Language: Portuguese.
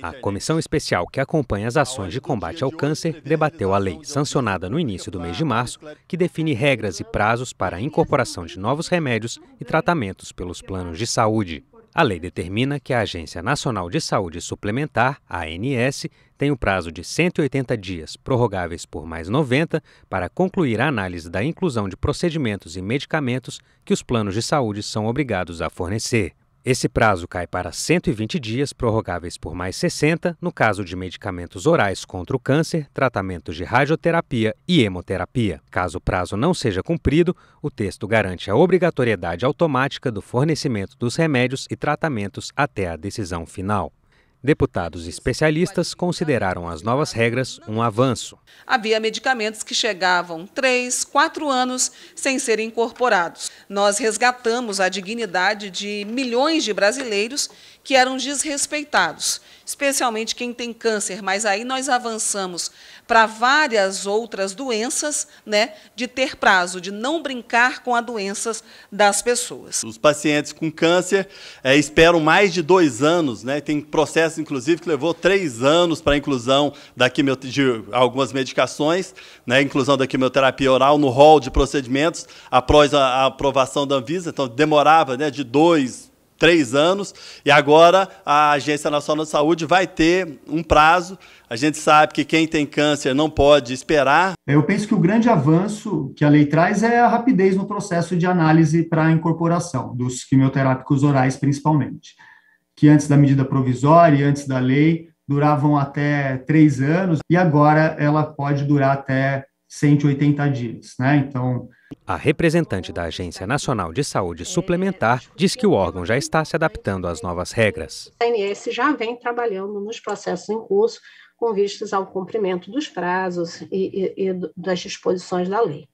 A comissão especial que acompanha as ações de combate ao câncer debateu a lei sancionada no início do mês de março, que define regras e prazos para a é incorporação de novos remédios e tratamentos pelos planos de saúde. A lei determina que a Agência Nacional de Saúde Suplementar, ANS, tem o prazo de 180 dias, prorrogáveis por mais 90, para concluir a análise da inclusão de procedimentos e medicamentos que os planos de saúde são obrigados a fornecer. Esse prazo cai para 120 dias, prorrogáveis por mais 60, no caso de medicamentos orais contra o câncer, tratamentos de radioterapia e hemoterapia. Caso o prazo não seja cumprido, o texto garante a obrigatoriedade automática do fornecimento dos remédios e tratamentos até a decisão final. Deputados especialistas consideraram as novas regras um avanço. Havia medicamentos que chegavam três, quatro anos sem serem incorporados. Nós resgatamos a dignidade de milhões de brasileiros que eram desrespeitados, especialmente quem tem câncer, mas aí nós avançamos para várias outras doenças, né, de ter prazo, de não brincar com as doenças das pessoas. Os pacientes com câncer é, esperam mais de dois anos, né, tem processo, inclusive, que levou três anos para a inclusão da de algumas medicações, né, inclusão da quimioterapia oral no rol de procedimentos após a, a aprovação da Anvisa, então demorava, né, de dois três anos, e agora a Agência Nacional de Saúde vai ter um prazo. A gente sabe que quem tem câncer não pode esperar. Eu penso que o grande avanço que a lei traz é a rapidez no processo de análise para a incorporação dos quimioterápicos orais, principalmente, que antes da medida provisória e antes da lei duravam até três anos, e agora ela pode durar até 180 dias. Né? Então, a representante da Agência Nacional de Saúde Suplementar diz que o órgão já está se adaptando às novas regras. O CNS já vem trabalhando nos processos em curso com vistas ao cumprimento dos prazos e, e, e das disposições da lei.